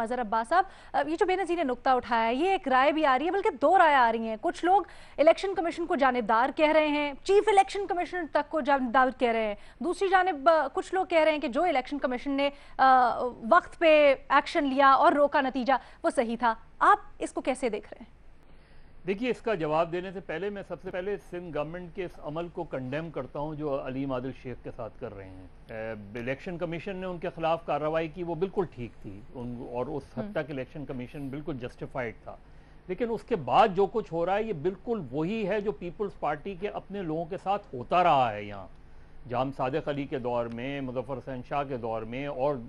मजहर अब्बास साहब ये जो बेनजी ने नुकता उठाया है ये एक राय भी आ रही है बल्कि दो राय आ रही हैं कुछ लोग इलेक्शन कमीशन को जानबदार कह रहे हैं चीफ इलेक्शन कमीशन तक को जानबदार कह रहे हैं दूसरी जानब कुछ लोग कह रहे हैं कि जो इलेक्शन कमीशन ने वक्त पे एक्शन लिया और रोका नतीजा वो सही था आप इसको कैसे देख रहे हैं देखिए इसका जवाब देने से पहले मैं सबसे पहले सिंध गवर्नमेंट के इस अमल को कंडेम करता हूं जो अलीम आदिल शेख के साथ कर रहे हैं इलेक्शन कमीशन ने उनके खिलाफ कार्रवाई की वो बिल्कुल ठीक थी उन और उस हम्म। हद तक इलेक्शन कमीशन बिल्कुल जस्टिफाइड था लेकिन उसके बाद जो कुछ हो रहा है ये बिल्कुल वही है जो पीपल्स पार्टी के अपने लोगों के साथ होता रहा है यहाँ जाम सादक अली के दौर में मुजफ्फर हुसैन शाह के दौर में और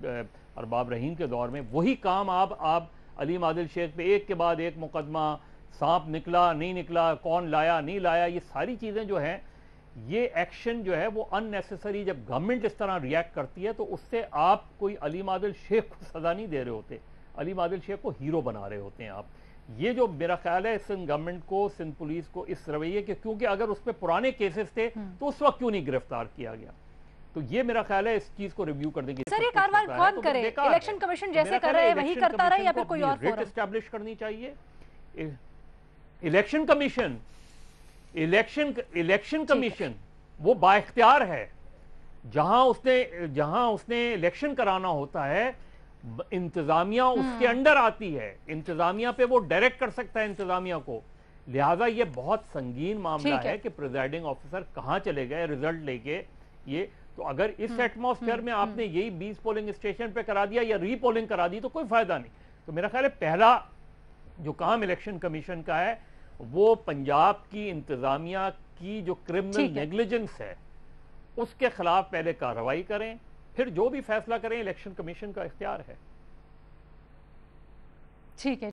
अरबाब रहीम के दौर में वही काम आप आप अलीम आदिल शेख पे एक के बाद एक मुकदमा सांप निकला नहीं निकला कौन लाया नहीं लाया ये सारी चीज़ें जो हैं ये एक्शन जो है वो अननेसेसरी जब गवर्नमेंट इस तरह रिएक्ट करती है तो उससे आप कोई अली मादिल शेख को सज़ा नहीं दे रहे होते अली मादिल शेख को हीरो बना रहे होते हैं आप ये जो मेरा ख्याल है सिंध गवर्नमेंट को सिंध पुलिस को इस रवैये के क्योंकि अगर उस पर पुराने केसेस थे हम्म। तो उस वक्त क्यों नहीं गिरफ्तार किया गया तो ये मेरा ख्याल है इस चीज को रिव्यू करने की सर ये कार्रवाई कौन तो करे इलेक्शन कमीशन तो जैसे कर रहे हैं वही करता रहे या फिर कोई और करनी चाहिए election commission election election commission वो बाख्तियार है जहां उसने जहां उसने इलेक्शन कराना होता है इंतजामिया हम्म। उसके अंडर आती है इंतजामिया पे वो डायरेक्ट कर सकता है इंतजामिया को लिहाजा ये बहुत संगीन मामला है, है कि प्रिजाइडिंग ऑफिसर कहाँ चले गए रिजल्ट लेके ये तो अगर इस एटमोसफेयर हम्म, हम्म, में आपने यही बीस पोलिंग स्टेशन पे करा दिया या रीपोलिंग करा दी तो कोई फायदा नहीं तो मेरा ख्याल है पहला जो काम इलेक्शन कमीशन का है वो पंजाब की इंतजामिया की जो क्रिमिनल नेग्लिजेंस है उसके खिलाफ पहले कार्रवाई करें फिर जो भी फैसला करें इलेक्शन कमीशन का इख्तियार है ठीक है